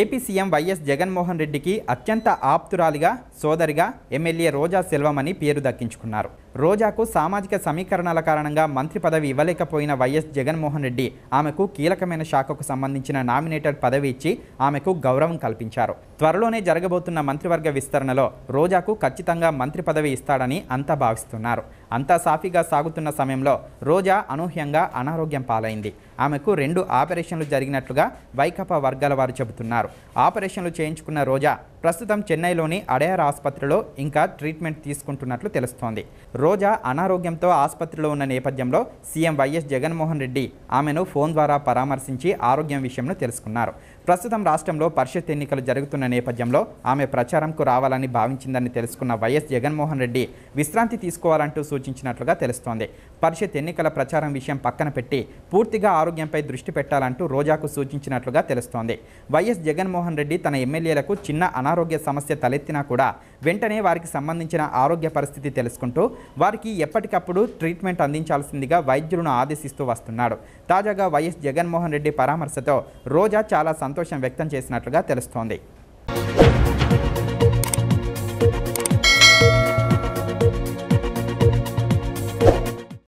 AP CM YS Jaganmohan రెడ్డికి అత్యంత ఆప్తురాలిగా సోదరిగా MLA రోజా సెల్వమని పేరు దక్కించుకున్నారు రోజాకు సామాజిక సమీకరణాల కారణంగా మంత్రి పదవి ఇవ్వలేకపోయిన వైఎస్ జగన్మోహన్ రెడ్డి ఆమెకు కీలకమైన శాఖకు సంబంధించిన నామినేటెడ్ పదవి ఇచ్చి ఆమెకు గౌరవం కల్పించారు త్వరలోనే జరగబోతున్న మంత్రివర్గ విస్తరణలో రోజాకు ఖచ్చితంగా మంత్రి పదవి ఇస్తాడని అంతా భావిస్తున్నారు అంతా సాఫీగా సాగుతున్న సమయంలో రోజా అనూహ్యంగా అనారోగ్యం పాలైంది ఆమెకు రెండు ఆపరేషన్లు జరిగినట్లుగా వైకాపా వర్గాల వారు చెబుతున్నారు ఆపరేషన్లు చేయించుకున్న రోజా ప్రస్తుతం చెన్నైలోని అడయార్ ఆసుపత్రిలో ఇంకా ట్రీట్మెంట్ తీసుకుంటున్నట్లు తెలుస్తోంది రోజా అనారోగ్యంతో ఆసుపత్రిలో ఉన్న నేపథ్యంలో సీఎం వైఎస్ జగన్మోహన్ రెడ్డి ఆమెను ఫోన్ ద్వారా పరామర్శించి ఆరోగ్యం విషయంలో తెలుసుకున్నారు ప్రస్తుతం రాష్ట్రంలో పరిషత్ ఎన్నికలు జరుగుతున్న నేపథ్యంలో ఆమె ప్రచారంకు రావాలని భావించిందని తెలుసుకున్న వైఎస్ జగన్మోహన్ రెడ్డి విశ్రాంతి తీసుకోవాలంటూ సూచించినట్లుగా తెలుస్తోంది పరిషత్ ఎన్నికల ప్రచారం విషయం పక్కన పెట్టి పూర్తిగా ఆరోగ్యంపై దృష్టి పెట్టాలంటూ రోజాకు సూచించినట్లుగా తెలుస్తోంది వైఎస్ జగన్మోహన్ రెడ్డి తన ఎమ్మెల్యేలకు చిన్న అనా అనారోగ్య సమస్య తలెత్తినా కూడా వెంటనే వారికి సంబంధించిన ఆరోగ్య పరిస్థితి తెలుసుకుంటూ వారికి ఎప్పటికప్పుడు ట్రీట్మెంట్ అందించాల్సిందిగా వైద్యులను ఆదేశిస్తూ వస్తున్నాడు తాజాగా వైఎస్ జగన్మోహన్ రెడ్డి పరామర్శతో రోజా చాలా సంతోషం వ్యక్తం చేసినట్లుగా తెలుస్తోంది